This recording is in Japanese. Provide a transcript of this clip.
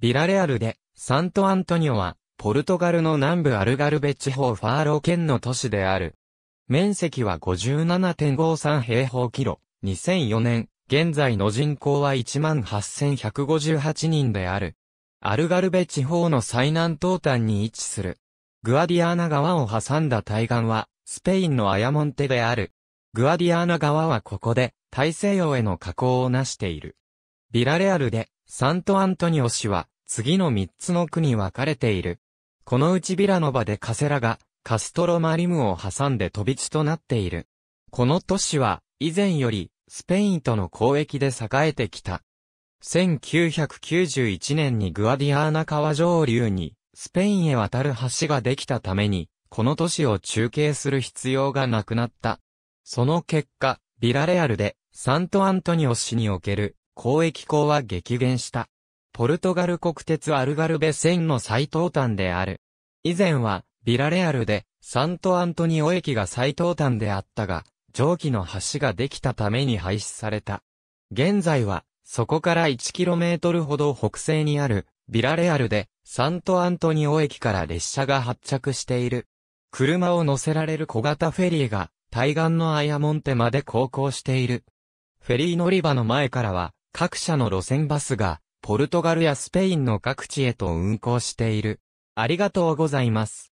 ビラレアルで、サントアントニオは、ポルトガルの南部アルガルベ地方ファーロ県の都市である。面積は57.53平方キロ、2004年、現在の人口は18,158人である。アルガルベ地方の最南東端に位置する。グアディアーナ川を挟んだ対岸は、スペインのアヤモンテである。グアディアーナ川はここで、大西洋への河口をなしている。ビラレアルで、サントアントニオ氏は、次の3つの区に分かれている。このうちビラノバでカセラが、カストロマリムを挟んで飛び地となっている。この都市は、以前より、スペインとの交易で栄えてきた。1991年にグアディアーナ川上流に、スペインへ渡る橋ができたために、この都市を中継する必要がなくなった。その結果、ビラレアルで、サントアントニオ市における、交易港は激減した。ポルトガル国鉄アルガルベ線の最東端である。以前は、ビラレアルで、サントアントニオ駅が最東端であったが、蒸気の橋ができたために廃止された。現在は、そこから 1km ほど北西にある、ビラレアルで、サントアントニオ駅から列車が発着している。車を乗せられる小型フェリーが、対岸のアヤモンテまで航行している。フェリー乗り場の前からは、各社の路線バスが、ポルトガルやスペインの各地へと運行している。ありがとうございます。